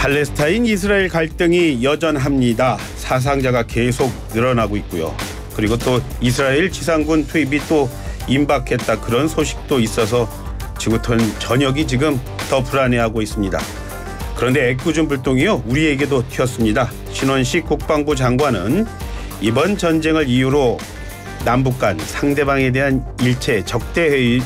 팔레스타인 이스라엘 갈등이 여전합니다. 사상자가 계속 늘어나고 있고요. 그리고 또 이스라엘 지상군 투입이 또 임박했다 그런 소식도 있어서 지구촌 전역이 지금 더 불안해하고 있습니다. 그런데 애꿎은 불똥이요 우리에게도 튀었습니다. 신원식 국방부 장관은 이번 전쟁을 이유로 남북 간 상대방에 대한 일체 적대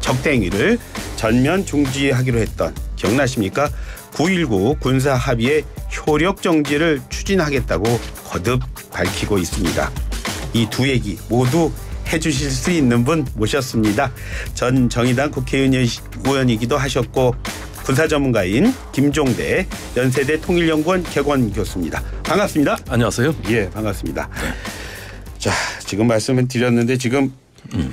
적대 행위를 전면 중지하기로 했던 기억나십니까? 9.19 군사 합의의 효력 정지를 추진하겠다고 거듭 밝히고 있습니다. 이 두 얘기 모두 해주실 수 있는 분 모셨습니다. 전 정의당 국회의원이기도 하셨고 군사 전문가인 김종대 연세대 통일연구원 개관 교수입니다. 반갑습니다. 안녕하세요. 예, 반갑습니다. 자, 지금 말씀을 드렸는데 지금 음.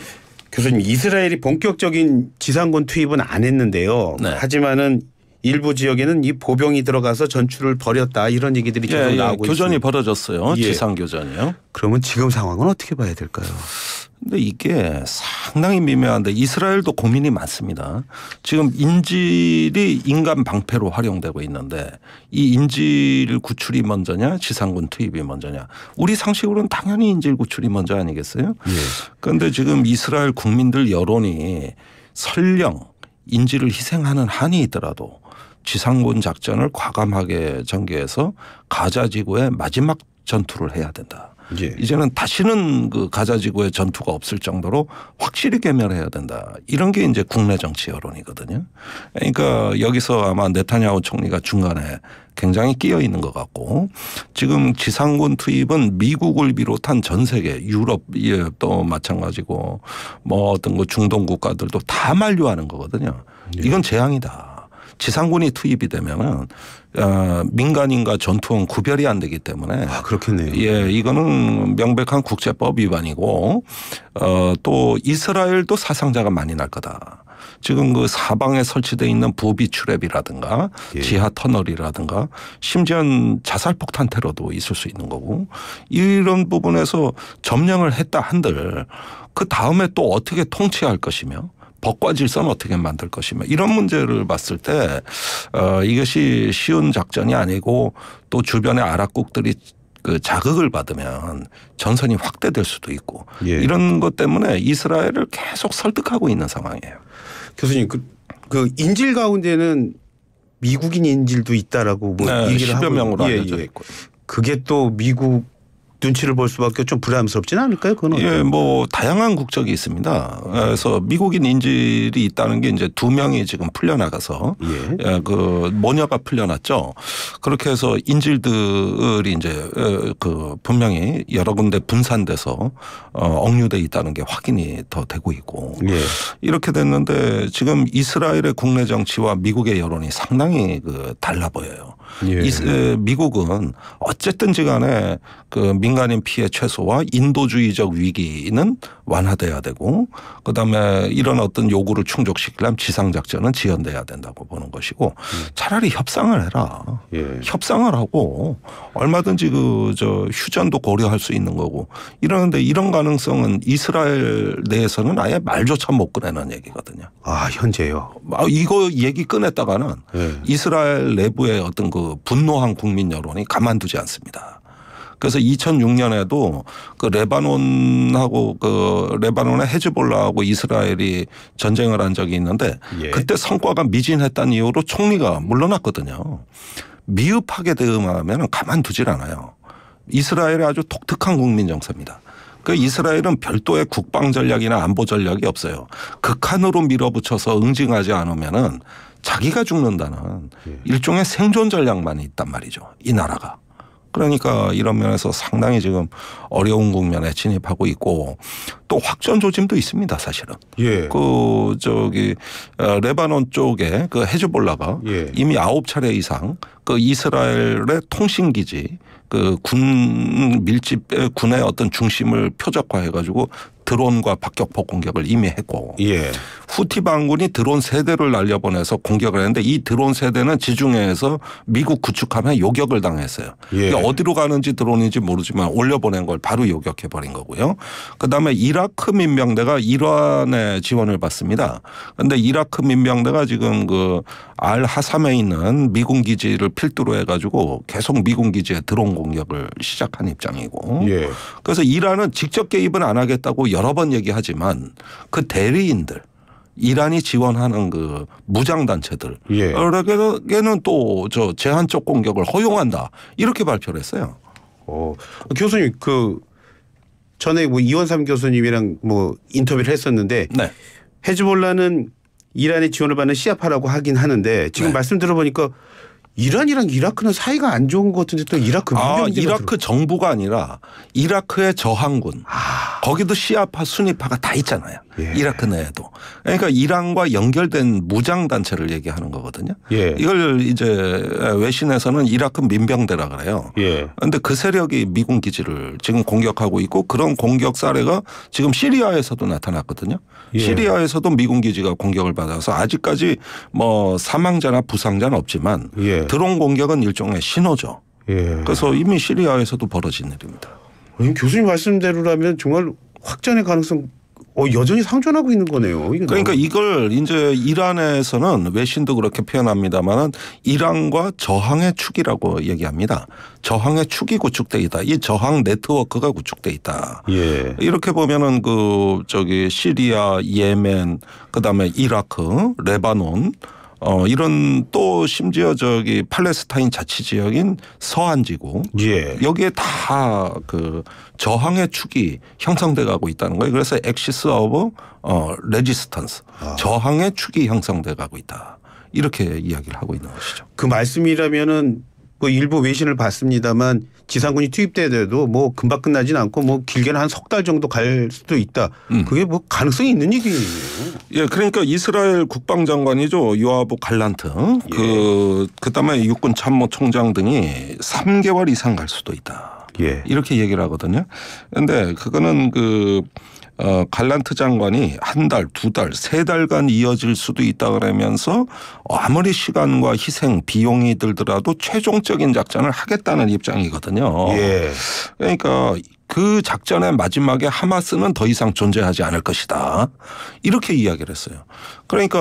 교수님 이스라엘이 본격적인 지상군 투입은 안 했는데요. 네. 하지만은 일부 지역에는 이 보병이 들어가서 전출을 벌였다 이런 얘기들이 계속 예, 예, 나오고 교전이 있습니다. 벌어졌어요. 예. 지상 교전이요. 그러면 지금 상황은 어떻게 봐야 될까요? 근데 이게 상당히 미묘한데 이스라엘도 고민이 많습니다. 지금 인질이 인간 방패로 활용되고 있는데 이 인질 구출이 먼저냐 지상군 투입이 먼저냐 우리 상식으로는 당연히 인질 구출이 먼저 아니겠어요? 예. 그런데 지금 이스라엘 국민들 여론이 설령 인지를 희생하는 한이 있더라도 지상군 작전을 과감하게 전개해서 가자 지구의 마지막 전투를 해야 된다. 예. 이제는 다시는 그 가자지구의 전투가 없을 정도로 확실히 개멸해야 된다. 이런 게 이제 국내 정치 여론이거든요. 그러니까 여기서 아마 네타냐후 총리가 중간에 굉장히 끼어 있는 것 같고 지금 지상군 투입은 미국을 비롯한 전 세계 유럽 도 예, 마찬가지고 뭐 어떤 그 중동 국가들도 다 만류하는 거거든요. 이건 예. 재앙이다. 지상군이 투입이 되면은 어, 민간인과 전투원 구별이 안 되기 때문에 아, 그렇겠네요. 예, 이거는 명백한 국제법 위반이고 어, 또 이스라엘도 사상자가 많이 날 거다. 지금 그 사방에 설치돼 있는 부비 출랩이라든가 예. 지하 터널이라든가 심지어 는 자살 폭탄 테러도 있을 수 있는 거고 이런 부분에서 점령을 했다 한들 그 다음에 또 어떻게 통치할 것이며 법과 질서는 어떻게 만들 것이며 이런 문제를 봤을 때 어, 이것이 쉬운 작전이 아니고 또 주변의 아랍국들이 그 자극을 받으면 전선이 확대될 수도 있고 예. 이런 것 때문에 이스라엘을 계속 설득하고 있는 상황이에요. 교수님 그, 그 인질 가운데는 미국인 인질도 있다라고 뭐 네, 얘기를 하고 명으로 예, 알려져 예. 있고 그게 또 미국 눈치를 볼 수밖에 좀 부담스럽진 않을까요? 그건 예, 뭐 다양한 국적이 있습니다. 그래서 미국인 인질이 있다는 게 이제 두 명이 지금 풀려나가서 예. 예 그 모녀가 풀려났죠. 그렇게 해서 인질들이 이제 어, 그 분명히 여러 군데 분산돼서 어, 억류돼 있다는 게 확인이 더 되고 있고 예. 이렇게 됐는데 지금 이스라엘의 국내 정치와 미국의 여론이 상당히 그 달라 보여요. 예. 이, 어, 미국은 어쨌든지 간에 그 민간인 피해 최소화 인도주의적 위기는 완화돼야 되고 그다음에 이런 어떤 요구를 충족시키려면 지상작전은 지연돼야 된다고 보는 것이고 예. 차라리 협상을 해라. 예. 협상을 하고 얼마든지 그저 휴전도 고려할 수 있는 거고 이러는데 이런 가능성은 이스라엘 내에서는 아예 말조차 못 꺼내는 얘기거든요. 아 현재요. 아 이거 얘기 꺼냈다가는 예. 이스라엘 내부의 어떤 그그 분노한 국민 여론이 가만두지 않습니다. 그래서 2006년에도 그 레바논하고 그 레바논의 헤즈볼라하고 이스라엘이 전쟁을 한 적이 있는데 예. 그때 성과가 미진했다는 이유로 총리가 물러났거든요. 미흡하게 대응하면 가만두질 않아요. 이스라엘의 아주 독특한 국민 정서입니다. 그 이스라엘은 별도의 국방 전략이나 안보 전략이 없어요. 극한으로 밀어붙여서 응징하지 않으면은 자기가 죽는다는 예. 일종의 생존 전략만 이 있단 말이죠. 이 나라가. 그러니까 이런 면에서 상당히 지금 어려운 국면에 진입하고 있고 또 확전 조짐도 있습니다 사실은. 예. 그 저기 어, 레바논 쪽에 그 헤즈볼라가 예. 이미 아홉 차례 이상 그 이스라엘의 통신 기지 그 군 밀집 군의 어떤 중심을 표적화해 가지고 드론과 박격포 공격을 이미 했고 예. 후티 반군이 드론 세 대를 날려보내서 공격을 했는데 이 드론 세 대는 지중해에서 미국 구축함에 요격을 당했어요. 예. 그러니까 어디로 가는지 드론인지 모르지만 올려보낸 걸 바로 요격해 버린 거고요. 그다음에 이라크 민병대가 이란의 지원을 받습니다. 그런데 이라크 민병대가 지금 그 알 하삼에 있는 미군 기지를 필두로 해가지고 계속 미군 기지에 드론 공격을 시작한 입장이고. 예. 그래서 이란은 직접 개입은 안 하겠다고 여러 번 얘기하지만 그 대리인들 이란이 지원하는 그 무장 단체들 에게는 예. 또저 제한적 공격을 허용한다 이렇게 발표를 했어요. 어, 교수님 그 전에 뭐 이원삼 교수님이랑 뭐 인터뷰를 했었는데 네. 헤즈볼라는 이란의 지원을 받는 시아파라고 하긴 하는데 지금 네. 말씀 들어보니까 이란이랑 이라크는 사이가 안 좋은 것 같은데 또 이라크 아, 이라크 정부가 아니라 이라크의 저항군 아. 거기도 시아파 순위파가 다 있잖아요. 예. 이라크 내에도 그러니까 이란과 연결된 무장 단체를 얘기하는 거거든요. 예. 이걸 이제 외신에서는 이라크 민병대라 그래요. 예. 그런데 그 세력이 미군 기지를 지금 공격하고 있고 그런 공격 사례가 지금 시리아에서도 나타났거든요. 예. 시리아에서도 미군 기지가 공격을 받아서 아직까지 뭐 사망자나 부상자는 없지만 예. 드론 공격은 일종의 신호죠. 예. 그래서 이미 시리아에서도 벌어진 일입니다. 교수님 말씀대로라면 정말 확전의 가능성 어, 여전히 상존하고 있는 거네요. 그러니까 이걸 이제 이란에서는 외신도 그렇게 표현합니다만은 이란과 저항의 축이라고 얘기합니다. 저항의 축이 구축돼 있다. 이 저항 네트워크가 구축돼 있다. 예. 이렇게 보면은 그 저기 시리아, 예멘, 그다음에 이라크, 레바논 어 이런 또 심지어 저기 팔레스타인 자치 지역인 서한 지구 예. 여기에 다 그 저항의 축이 형성돼 가고 있다는 거예요. 그래서 엑시스 오브 어 레지스턴스 아. 저항의 축이 형성돼 가고 있다. 이렇게 이야기를 하고 있는 것이죠. 그 말씀이라면은 그 일부 외신을 봤습니다만 지상군이 투입돼도 뭐 금방 끝나진 않고 뭐 길게는 한 석 달 정도 갈 수도 있다. 음. 그게 뭐 가능성이 있는 얘기예요. 예, 그러니까 이스라엘 국방장관이죠 요아보 갈란트 예. 그 그다음에 육군 참모총장 등이 3개월 이상 갈 수도 있다. 예. 이렇게 얘기를 하거든요. 그런데 그거는 그 어, 갈란트 장관이 한 달, 두 달, 세 달간 이어질 수도 있다 그러면서 아무리 시간과 희생, 비용이 들더라도 최종적인 작전을 하겠다는 입장이거든요. 예. 그러니까 그 작전의 마지막에 하마스는 더 이상 존재하지 않을 것이다. 이렇게 이야기를 했어요. 그러니까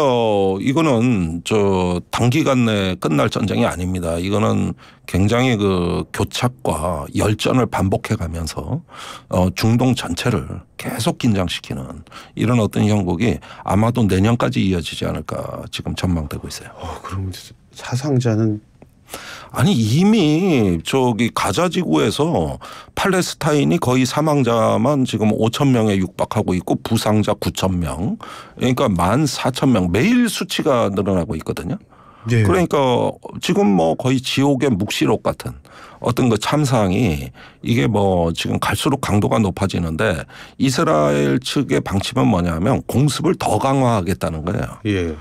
이거는 저 단기간 내에 끝날 전쟁이 아닙니다. 이거는 굉장히 그 교착과 열전을 반복해 가면서 어 중동 전체를 계속 긴장시키는 이런 어떤 형국이 아마도 내년까지 이어지지 않을까 지금 전망되고 있어요. 어, 그럼 사상자는 아니 이미 저기 가자 지구에서 팔레스타인이 거의 사망자만 지금 5천 명에 육박하고 있고 부상자 9천 명 그러니까 1만 4천 명 매일 수치가 늘어나고 있거든요. 예. 그러니까 지금 뭐 거의 지옥의 묵시록 같은 어떤 그 참상이 이게 뭐 지금 갈수록 강도가 높아지는데 이스라엘 측의 방침은 뭐냐면 공습을 더 강화하겠다는 거예요. 예.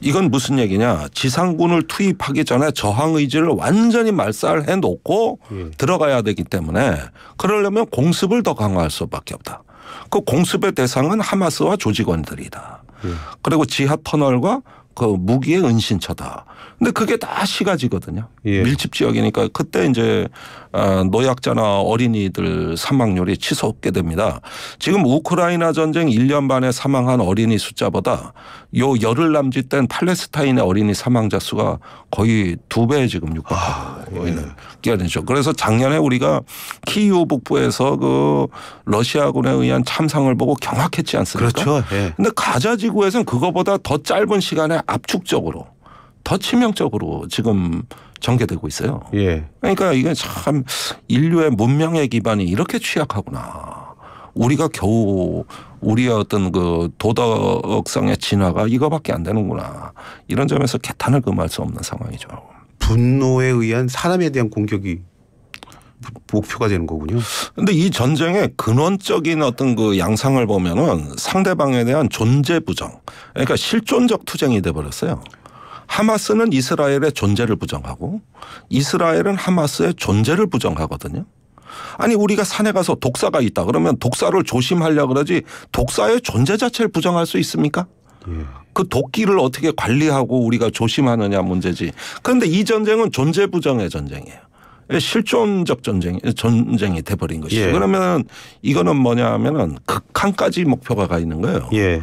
이건 무슨 얘기냐? 지상군을 투입하기 전에 저항 의지를 완전히 말살해 놓고 예. 들어가야 되기 때문에 그러려면 공습을 더 강화할 수밖에 없다. 그 공습의 대상은 하마스와 조직원들이다. 예. 그리고 지하 터널과 그 무기의 은신처다. 근데 그게 다 시가지거든요. 예. 밀집 지역이니까 그때 이제 어, 노약자나 어린이들 사망률이 치솟게 됩니다. 지금 우크라이나 전쟁 1년 반에 사망한 어린이 숫자보다 요 열흘 남짓된 팔레스타인의 어린이 사망자 수가 거의 두 배 지금 육박하고 아, 예. 있는 예. 기간이죠. 그래서 작년에 우리가 키이우 북부에서 그 러시아군에 의한 참상을 보고 경악했지 않습니까? 그렇죠. 예. 근데 가자 지구에서는 그거보다 더 짧은 시간에 압축적으로 더 치명적으로 지금 전개되고 있어요. 예. 그러니까 이게 참 인류의 문명의 기반이 이렇게 취약하구나. 우리가 겨우 우리의 어떤 그 도덕성의 진화가 이거밖에 안 되는구나. 이런 점에서 개탄을 금할 수 없는 상황이죠. 분노에 의한 사람에 대한 공격이 목표가 되는 거군요. 근데 이 전쟁의 근원적인 어떤 그 양상을 보면은 상대방에 대한 존재 부정, 그러니까 실존적 투쟁이 돼 버렸어요. 하마스는 이스라엘의 존재를 부정하고 이스라엘은 하마스의 존재를 부정하거든요. 아니 우리가 산에 가서 독사가 있다 그러면 독사를 조심하려 그러지 독사의 존재 자체를 부정할 수 있습니까? 예. 그독기를 어떻게 관리하고 우리가 조심하느냐 문제지. 그런데 이 전쟁은 존재 부정의 전쟁이에요. 예, 실존적 전쟁 전쟁이 돼버린 것이죠. 예. 그러면 이거는 뭐냐 하면은 극한까지 목표가 가 있는 거예요. 예.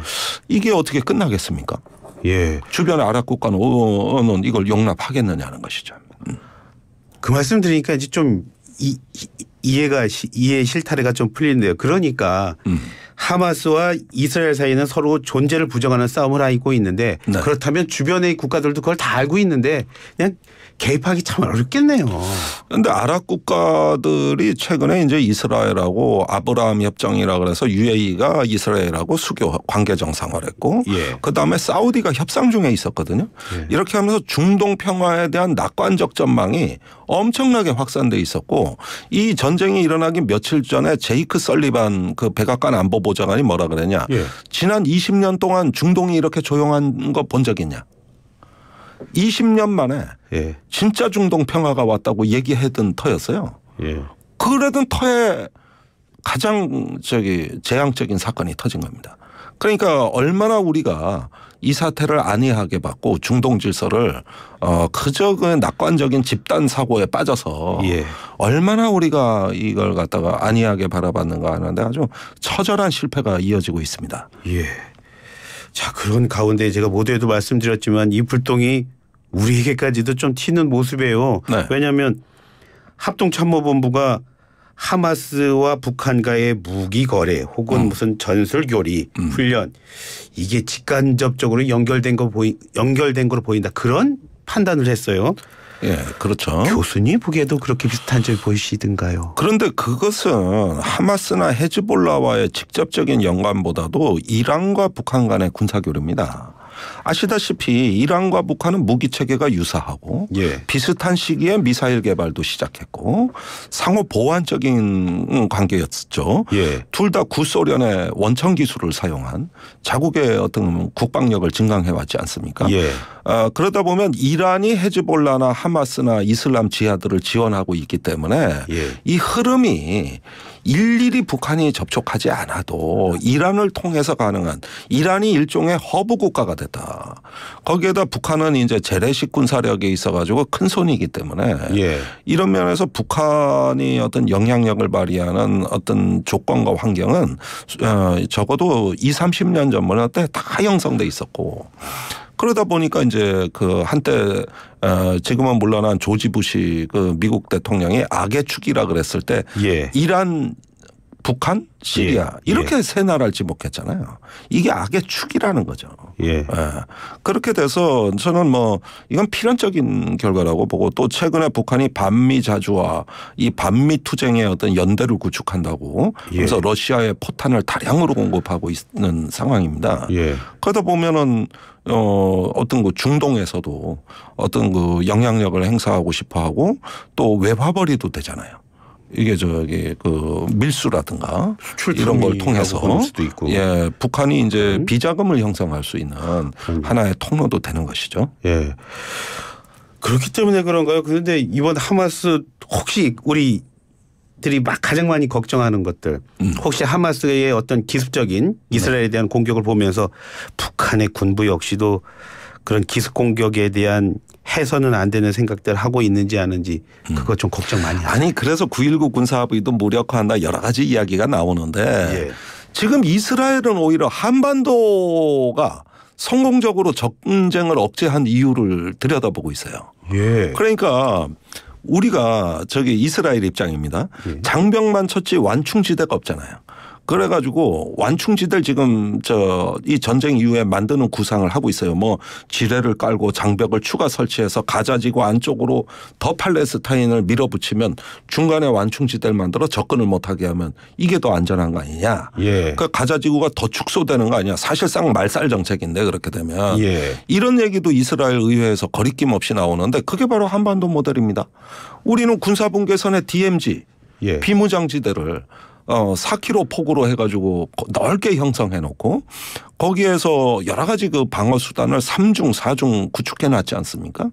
이게 어떻게 끝나겠습니까? 예. 주변 아랍 국가는 어 이걸 용납하겠느냐는 것이죠. 음. 그 말씀 드리니까 이제 좀 이, 이해가 이해 실타래가 좀 풀리는데요. 그러니까 음. 하마스와 이스라엘 사이는 서로 존재를 부정하는 싸움을 하고 있는데 네. 그렇다면 주변의 국가들도 그걸 다 알고 있는데 그냥 개입하기 참 어렵겠네요. 그런데 아랍 국가들이 최근에 이제 이스라엘하고 아브라함 협정이라 그래서 UAE가 이스라엘하고 수교 관계 정상을 했고 예. 그다음에 사우디가 협상 중에 있었거든요. 예. 이렇게 하면서 중동 평화에 대한 낙관적 전망이 엄청나게 확산돼 있었고 이 전쟁이 일어나기 며칠 전에 제이크 설리반 그 백악관 안보보좌관이 뭐라 그랬냐. 예. 지난 20년 동안 중동이 이렇게 조용한 거 본 적 있냐. 20년 만에 예. 진짜 중동 평화가 왔다고 얘기했던 터였어요. 예. 그러던 터에 가장 저기 재앙적인 사건이 터진 겁니다. 그러니까 얼마나 우리가 이 사태를 안이하게 받고 중동 질서를 어 그저 그 낙관적인 집단 사고에 빠져서 예. 얼마나 우리가 이걸 갖다가 안이하게 바라봤는가 하는데 아주 처절한 실패가 이어지고 있습니다. 예. 자 그런 가운데 제가 모두에도 말씀드렸지만 이 불똥이 우리에게까지도 좀 튀는 모습이에요. 네. 왜냐하면 합동참모본부가 하마스와 북한과의 무기 거래 혹은 음. 무슨 전술 교리 음. 훈련 이게 직간접적으로 연결된 거 보이 연결된 걸로 보인다 그런 판단을 했어요. 예, 그렇죠. 교수님 보기에도 그렇게 비슷한 점이 보이시던가요 그런데 그것은 하마스나 헤즈볼라와의 직접적인 연관보다도 이란과 북한 간의 군사 교류입니다. 아시다시피 이란과 북한은 무기 체계가 유사하고 예. 비슷한 시기에 미사일 개발도 시작했고 상호 보완적인 관계였죠. 예. 둘다 구소련의 원천 기술을 사용한 자국의 어떤 국방력을 증강해 왔지 않습니까? 예. 아, 그러다 보면 이란이 헤즈볼라나 하마스나 이슬람 지하들을 지원하고 있기 때문에 예. 이 흐름이 일일이 북한이 접촉하지 않아도 이란을 통해서 가능한 이란이 일종의 허브 국가가 됐다. 거기에다 북한은 이제 재래식 군사력에 있어가지고 큰 손이기 때문에 예. 이런 면에서 북한이 어떤 영향력을 발휘하는 어떤 조건과 환경은 어, 적어도 2, 30년 전보다 다 형성돼 있었고 그러다 보니까 이제 그 한때 어, 지금은 물러난 조지 부시 그 미국 대통령이 악의 축이라 그랬을 때 예. 이란 북한, 시리아 예. 이렇게 예. 세 나라를 지목했잖아요. 이게 악의 축이라는 거죠. 예. 예. 그렇게 돼서 저는 뭐 이건 필연적인 결과라고 보고 또 최근에 북한이 반미 자주와 이 반미 투쟁의 어떤 연대를 구축한다고 예. 그래서 러시아의 포탄을 다량으로 공급하고 있는 상황입니다. 예. 그러다 보면은 어 어떤 그 중동에서도 어떤 그 영향력을 행사하고 싶어하고 또 외화벌이도 되잖아요. 이게 저기 그 밀수라든가 이런 걸 통해서 예 북한이 이제 음. 비자금을 형성할 수 있는 음. 하나의 통로도 되는 것이죠. 예. 그렇기 때문에 그런가요? 그런데 이번 하마스 혹시 우리 들이 막 가장 많이 걱정하는 것들 음. 혹시 하마스의 어떤 기습적인 이스라엘에 네. 대한 공격을 보면서 북한의 군부 역시도 그런 기습 공격에 대한 해서는 안 되는 생각들 하고 있는지 아는지 그거 음. 좀 걱정 많이 하죠. 아니 그래서 9.19 군사합의도 무력화한다 여러 가지 이야기가 나오는데 예. 지금 이스라엘은 오히려 한반도가 성공적으로 적응쟁을 억제한 이유를 들여다보고 있어요. 예. 그러니까 우리가 저기 이스라엘 입장입니다. 예. 장병만 쳤지 완충지대가 없잖아요. 그래가지고 완충지대를 지금 저 이 전쟁 이후에 만드는 구상을 하고 있어요. 뭐 지뢰를 깔고 장벽을 추가 설치해서 가자지구 안쪽으로 더 팔레스타인을 밀어붙이면 중간에 완충지대를 만들어 접근을 못하게 하면 이게 더 안전한 거 아니냐. 예. 그 그러니까 가자지구가 더 축소되는 거아니냐 사실상 말살 정책인데 그렇게 되면 예. 이런 얘기도 이스라엘 의회에서 거리낌 없이 나오는데 그게 바로 한반도 모델입니다. 우리는 군사분계선의 DMZ 예. 비무장지대를 어 4km 폭으로 해가지고 넓게 형성해놓고 거기에서 여러 가지 그 방어 수단을 삼중사중 구축해 놨지 않습니까?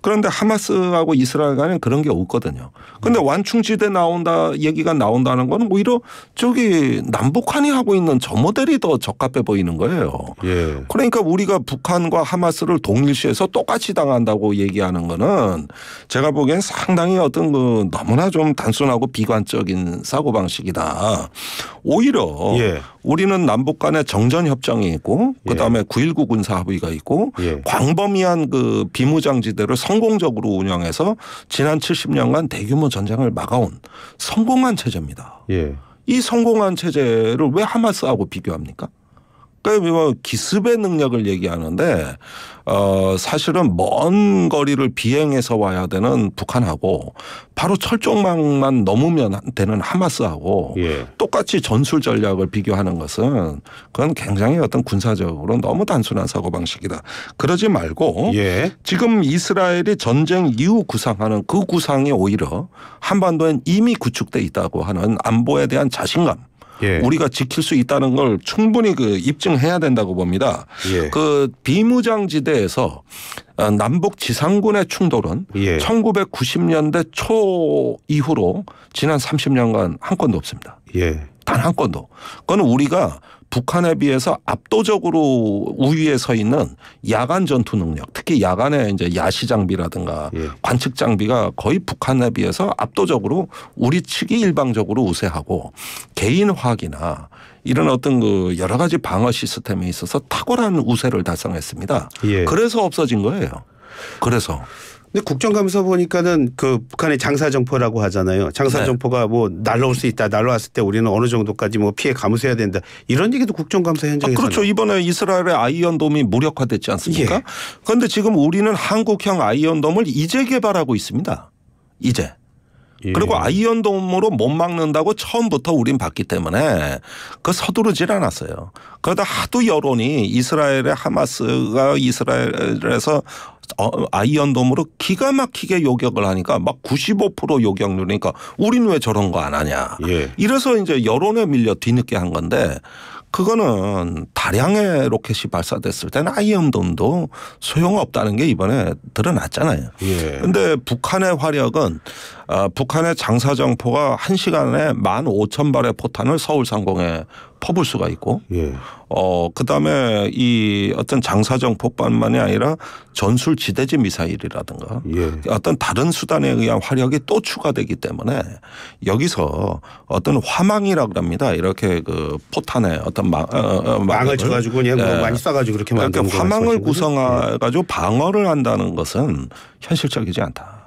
그런데 하마스하고 이스라엘 간에 그런 게 없거든요. 근데 음. 완충지대 나온다 얘기가 나온다는 건 오히려 저기 남북한이 하고 있는 저 모델이 더 적합해 보이는 거예요. 예. 그러니까 우리가 북한과 하마스를 동일시해서 똑같이 당한다고 얘기하는 거는 제가 보기엔 상당히 어떤 그 너무나 좀 단순하고 비관적인 사고방식이다. 오히려 예. 우리는 남북 간의 정전 협정이 있고 그다음에 예. 919 군사 합의가 있고 예. 광범위한 그 비무장지대를 성공적으로 운영해서 지난 70년간 대규모 전쟁을 막아온 성공한 체제입니다. 예. 이 성공한 체제를 왜 하마스하고 비교합니까? 가까이 그러니까 비면 뭐 기습의 능력을 얘기하는데 어 사실은 먼 거리를 비행해서 와야 되는 북한하고 바로 철조망만 넘으면 되는 하마스하고 예. 똑같이 전술 전략을 비교하는 것은 그건 굉장히 어떤 군사적으로 너무 단순한 사고 방식이다. 그러지 말고 예. 지금 이스라엘이 전쟁 이후 구상하는 그 구상이 오히려 한반도엔 이미 구축돼 있다고 하는 안보에 대한 자신감 예. 우리가 지킬 수 있다는 걸 충분히 그 입증해야 된다고 봅니다. 예. 그 비무장지대에서 어, 남북 지상군의 충돌은 예. 1990년대 초 이후로 지난 30년간 한 건도 없습니다. 예. 단 한 건도. 그건 우리가 북한에 비해서 압도적으로 우위에 서 있는 야간 전투 능력, 특히 야간에 이제 야시 장비라든가 예. 관측 장비가 거의 북한에 비해서 압도적으로 우리 측이 일방적으로 우세하고 개인 화학이나 이런 어떤 그 여러 가지 방어 시스템에 있어서 탁월한 우세를 달성했습니다. 예. 그래서 없어진 거예요. 그래서 근데 국정감사 보니까는 그 북한의 장사정포라고 하잖아요. 장사정포가 네. 뭐 날라올 수 있다, 날라왔을 때 우리는 어느 정도까지 뭐 피해 감수해야 된다. 이런 얘기도 국정감사 현장에서 아, 그렇죠. 이번에 이스라엘의 아이언돔이 무력화됐지 않습니까? 예. 그런데 지금 우리는 한국형 아이언돔을 이제 개발하고 있습니다. 이제. 예. 그리고 아이언돔으로 못 막는다고 처음부터 우린 봤기 때문에 그 서두르질 않았어요. 그러다 하도 여론이 이스라엘의 하마스가 이스라엘에서 어, 아이언돔으로 기가 막히게 요격을 하니까 막 95% 요격률이니까 그러니까 우린 왜 저런 거 안 하냐. 예. 이래서 이제 여론에 밀려 뒤늦게 한 건데 그거는 다량의 로켓이 발사됐을 때는 아이언돔도 소용없다는 게 이번에 드러났잖아요. 그런데 예. 북한의 화력은 어, 북한의 장사정포가 한시간에 만 오천 발의 포탄을 서울 상공에 퍼볼 수가 있고 예. 어 그다음에 이 어떤 장사정 포뿐만이 아니라 전술 지대지 미사일이라든가 예. 어떤 다른 수단에 의한 화력이 또 추가되기 때문에 여기서 어떤 화망이라고 럽니다 이렇게 그 포탄에 어떤 망, 어, 어, 어 망을 쳐 가지고 그냥 뭐 예. 많이 쏴 가지고 그렇게 만 그러니까 화망을 구성해 가지고 방어를 한다는 것은 현실적이지 않다.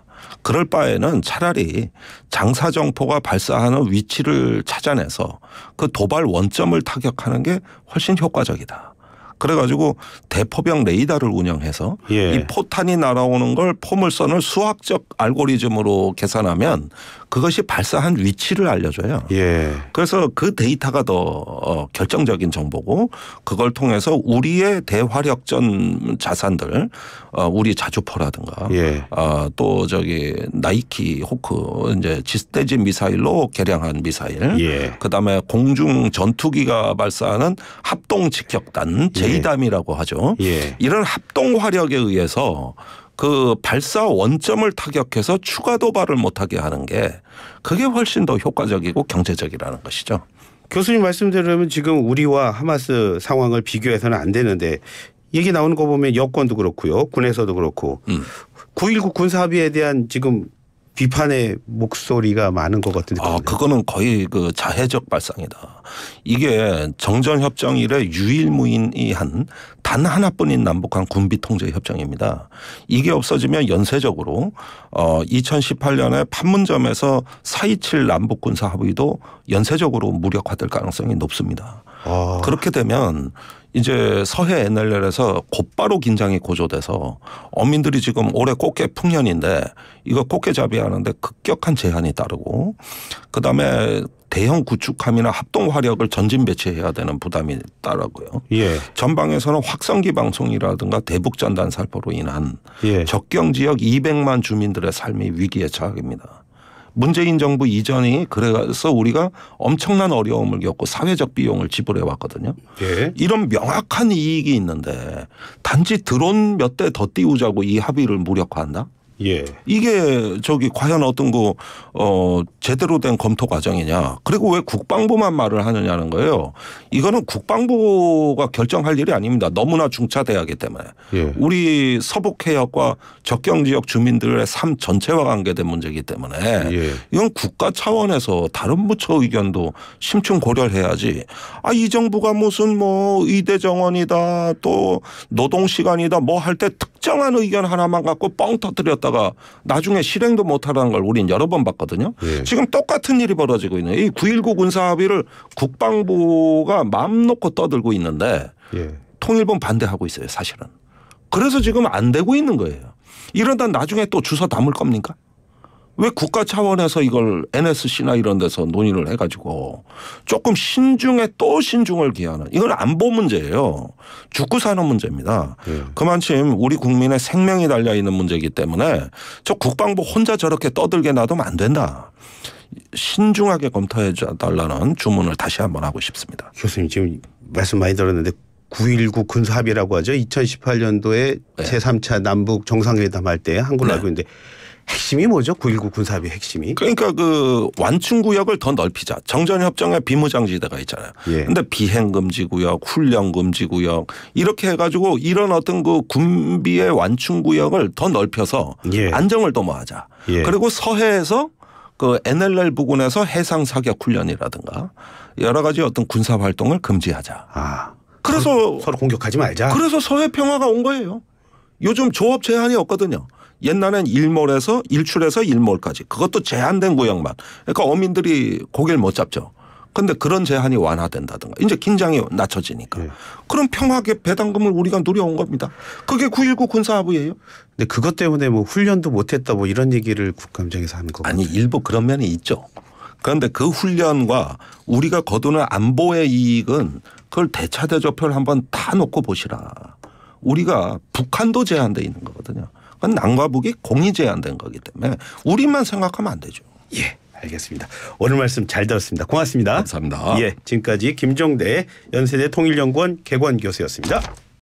그럴 바에는 차라리 장사정포가 발사하는 위치를 찾아내서 그 도발 원점을 타격하는 게 훨씬 효과적이다. 그래가지고 대포병 레이더를 운영해서 예. 이 포탄이 날아오는 걸 포물선을 수학적 알고리즘으로 계산하면 그것이 발사한 위치를 알려줘요. 예. 그래서 그 데이터가 더 어, 결정적인 정보고 그걸 통해서 우리의 대화력전 자산들 어, 우리 자주포라든가 예. 어, 또 저기 나이키 호크 이제 지스테지 미사일로 개량한 미사일 예. 그다음에 공중 전투기가 발사하는 합동 직격단 예. 제이담이라고 하죠. 예. 이런 합동 화력에 의해서 그 발사 원점을 타격해서 추가 도발을 못하게 하는 게 그게 훨씬 더 효과적이고 경제적이라는 것이죠. 교수님 말씀대로면 지금 우리와 하마스 상황을 비교해서는 안 되는데 얘기 나오는 거 보면 여권도 그렇고요. 군에서도 그렇고. 음. 9.19 군사합의에 대한 지금 비판의 목소리가 많은 것 같은데. 아, 그거는 거의 그 자해적 발상이다. 이게 정전협정 이래 유일무이한 단 하나뿐인 남북한 군비 통제 협정입니다. 이게 없어지면 연쇄적으로 어 2018년에 판문점에서 427 남북 군사 합의도 연쇄적으로 무력화될 가능성이 높습니다. 아. 그렇게 되면 이제 서해 NLL에서 곧바로 긴장이 고조돼서 어민들이 지금 올해 꽃게 풍년인데 이거 꽃게 잡이 하는데 급격한 제한이 따르고 그다음에 대형 구축함이나 합동 화력을 전진 배치해야 되는 부담이 따르고요. 예. 전방에서는 확성기 방송이라든가 대북 전단 살포로 인한 예. 적경 지역 200만 주민들의 삶이 위기에 처합니다. 문재인 정부 이전이 그래서 우리가 엄청난 어려움을 겪고 사회적 비용을 지불해 왔거든요. 예. 이런 명확한 이익이 있는데 단지 드론 몇 대 더 띄우자고 이 합의를 무력화한다? 예. 이게 저기 과연 어떤 거어 제대로 된 검토 과정이냐. 그리고 왜 국방부만 말을 하느냐는 거예요. 이거는 국방부가 결정할 일이 아닙니다. 너무나 중차대하기 때문에. 예. 우리 서북 해역과 적경 지역 주민들의 삶 전체와 관계된 문제이기 때문에 예. 이건 국가 차원에서 다른 부처 의견도 심층 고려해야지. 를 아, 이 정부가 무슨 뭐 의대 정원이다 또 노동 시간이다 뭐 할 때 특정한 의견 하나만 갖고 뻥 터뜨렸다 만다가 나중에 실행도 못하라는 걸 우린 여러 번 봤거든요. 예. 지금 똑같은 일이 벌어지고 있는 이 9.19 군사합의를 국방부가 마음 놓고 떠들고 있는데 예. 통일본 반대하고 있어요 사실은. 그래서 지금 안 되고 있는 거예요. 이러다 나중에 또 주워 담을 겁니까? 왜 국가 차원에서 이걸 NSC나 이런 데서 논의를 해가지고 조금 신중에 또 신중을 기하는 이건 안보 문제예요. 죽고 사는 문제입니다. 네. 그만큼 우리 국민의 생명이 달려 있는 문제이기 때문에 저 국방부 혼자 저렇게 떠들게 놔두면 안 된다. 신중하게 검토해 달라는 주문을 다시 한번 하고 싶습니다. 교수님 지금 말씀 많이 들었는데 9.19 군사합의라고 하죠. 2018년도에 네. 제3차 남북 정상회담 할 때 한걸로 네. 알고 있는데 핵심이 뭐죠? 919군사비 핵심이. 그러니까 그 완충 구역을 더 넓히자. 정전 협정에 비무장지대가 있잖아요. 예. 근데 비행 금지 구역, 훈련 금지 구역 이렇게 해 가지고 이런 어떤 그 군비의 완충 구역을 더 넓혀서 예. 안정을 도모하자. 예. 그리고 서해에서 그 NLL 부근에서 해상 사격 훈련이라든가 여러 가지 어떤 군사 활동을 금지하자. 아. 그래서 서로 공격하지 말자. 그래서 서해 평화가 온 거예요. 요즘 조업 제한이 없거든요. 옛날엔 일몰에서 일출에서 일몰까지 그것도 제한된 구역만. 그러니까 어민들이 고개를 못 잡죠. 근데 그런 제한이 완화된다든가 이제 긴장이 낮춰지니까 네. 그럼 평화계 배당금을 우리가 누려온 겁니다. 그게 9.19 군사합의예요. 근데 그것 때문에 뭐 훈련도 못했다 뭐 이런 얘기를 국감장에서 하는 거 아니 일부 그런 면이 있죠. 그런데 그 훈련과 우리가 거두는 안보의 이익은 그걸 대차대조표를 한번 다 놓고 보시라. 우리가 북한도 제한돼 있는 거거든요. 그건 남과 북이 공이 제한된 거기 때문에 우리만 생각하면 안 되죠. 예. 알겠습니다. 오늘 말씀 잘 들었습니다. 고맙습니다. 감사합니다. 예, 지금까지 김종대 연세대 통일연구원 개관 교수였습니다.